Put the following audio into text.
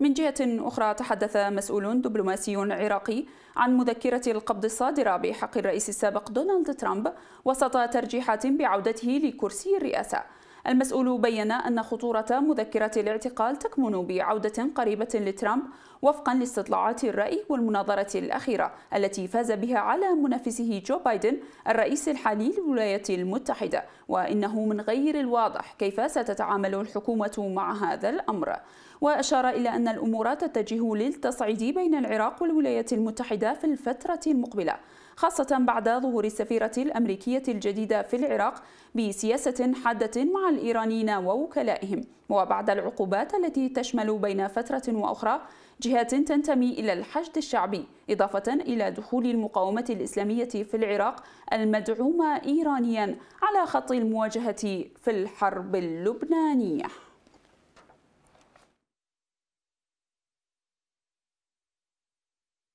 من جهة أخرى تحدث مسؤول دبلوماسي عراقي عن مذكرة القبض الصادرة بحق الرئيس السابق دونالد ترامب وسط ترجيحات بعودته لكرسي الرئاسة المسؤول بين أن خطورة مذكرة الاعتقال تكمن بعودة قريبة لترامب وفقا لاستطلاعات الرأي والمناظرة الأخيرة التي فاز بها على منافسه جو بايدن الرئيس الحالي للولايات المتحدة وإنه من غير الواضح كيف ستتعامل الحكومة مع هذا الأمر وأشار إلى أن الأمور تتجه للتصعيد بين العراق والولايات المتحدة في الفترة المقبلة خاصة بعد ظهور السفيرة الأمريكية الجديدة في العراق بسياسة حادة مع الإيرانيين ووكلائهم وبعد العقوبات التي تشمل بين فترة وأخرى جهات تنتمي إلى الحشد الشعبي إضافة إلى دخول المقاومة الإسلامية في العراق المدعومة إيرانيا على خط المواجهة في الحرب اللبنانية